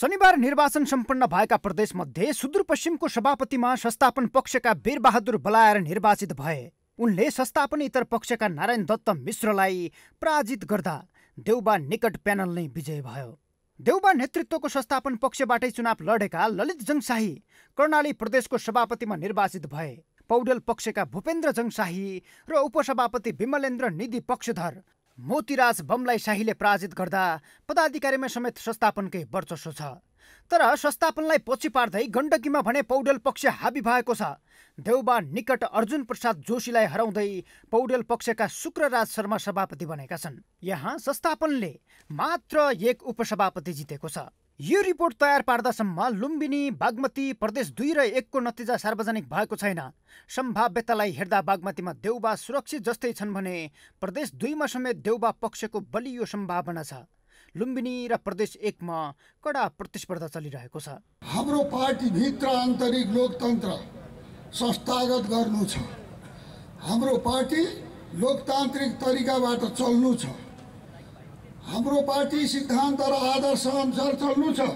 शनिबार निर्वाचन सम्पन्न भएका प्रदेशमध्ये सुदूरपश्चिमको सभापतिमा संस्थापन पक्षका वीरबहादुर बलायर निर्वाचित भए उनले संस्थापन इतर पक्षका नारायण दत्त मिश्रलाई पराजित गर्दा देउबा निकट प्यानल नै विजय भयो देउबा नेतृत्वको संस्थापन पक्षबाटै चुनाव लडेका ललित जङशाही कर्णाली प्रदेशको सभापतिमा निर्वाचित भए पौडेल पक्षका भूपेन्द्र जङशाही र उपसभापति विमलेन्द्र निधि पक्षधर मोतीराज बमलाई शाहीले पराजित गर्दा पदाधिकारीमा समेत संस्थापनकै वर्चस्व छ तर संस्थापनलाई पछि पार्दै गण्डकीमा भने पौडेल पक्ष हाबी भएको छ देउबा निकट अर्जुन प्रसाद जोशीलाई हराउँदै पौडेल पक्षका शुक्रराज शर्मा सभापति बनेका छन् यहाँ संस्थापनले मात्र एक उपसभापति जितेको छ यो रिपोर्ट तयार पार्दासम्म लुम्बिनी बागमती प्रदेश दुई र एकको नतिजा सार्वजनिक भएको छैन सम्भाव्यतालाई हेर्दा बागमतीमा देउबा सुरक्षित जस्तै छन् भने प्रदेश दुईमा समेत देउबा पक्षको बलियो सम्भावना छ लुम्बिनी र प्रदेश एकमा कडा प्रतिस्पर्धा चलिरहेको छ हाम्रो पार्टीभित्र आन्तरिक लोकतन्त्र संस्थागत गर्नु छ हाम्रो पार्टी लोकतान्त्रिक तरिकाबाट चल्नु छ हाम्रो पार्टी सिद्धान्त र अनुसार चल्नु छ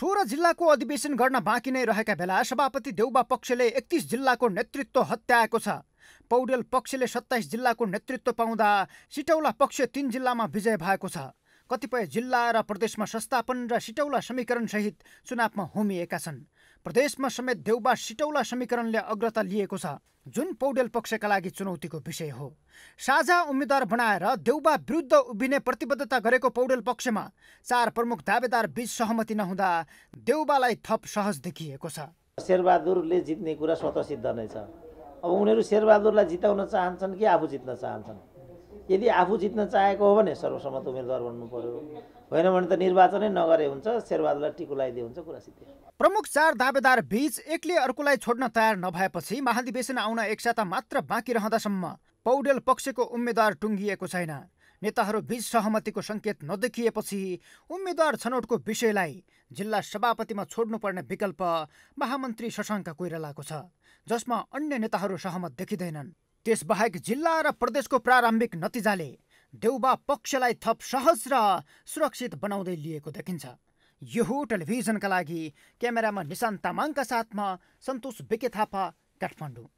सोह्र जिल्लाको अधिवेशन गर्न बाँकी नै रहेका बेला सभापति देउबा पक्षले एकतिस जिल्लाको नेतृत्व हत्याएको छ पौडेल पक्षले सत्ताइस जिल्लाको नेतृत्व पाउँदा सिटौला पक्ष तिन जिल्लामा विजय भएको छ कतिपय जिल्ला र प्रदेशमा संस्थापन र सिटौला समीकरण सहित चुनावमा होमिएका छन् प्रदेशमा समेत देउबा सिटौला समीकरणले अग्रता लिएको छ जुन पौडेल पक्षका लागि चुनौतीको विषय हो साझा उम्मेद्वार बनाएर देउबा विरुद्ध उभिने प्रतिबद्धता गरेको पौडेल पक्षमा चार प्रमुख दावेदार बीच सहमति नहुँदा देउबालाई थप सहज देखिएको छ शेरबहादुरले जित्ने कुरा सिद्ध नै छ अब उनीहरू शेरबहादुरलाई जिताउन चाहन्छन् कि आफू जित्न चाहन्छन् यदि आफू जित्न चाहेको हो भने सर्वसम्मत उम्मेद्वार बन्नु पर्यो होइन भने त निर्वाचनै नगरे हुन्छ शेरबहादुरलाई टिको लगाइदिए हुन्छ कुरा सिद्धि प्रमुख चार दावेदार बीच एकले अर्कोलाई छोड्न तयार नभएपछि महाधिवेशन आउन एक साता मात्र बाँकी रहँदासम्म पौडेल पक्षको उम्मेद्वार टुङ्गिएको छैन नेताहरू बीच सहमतिको सङ्केत नदेखिएपछि उम्मेद्वार छनौटको विषयलाई जिल्ला सभापतिमा छोड्नुपर्ने विकल्प महामन्त्री शशाङ्क कोइरालाको छ जसमा अन्य नेताहरू सहमत देखिँदैनन् त्यसबाहेक जिल्ला र प्रदेशको प्रारम्भिक नतिजाले देउबा पक्षलाई थप सहज र सुरक्षित बनाउँदै लिएको देखिन्छ हो टेलिभिजनका लागि क्यामेरामा निशान्त तामाङका साथमा सन्तोष बेके थापा काठमाडौँ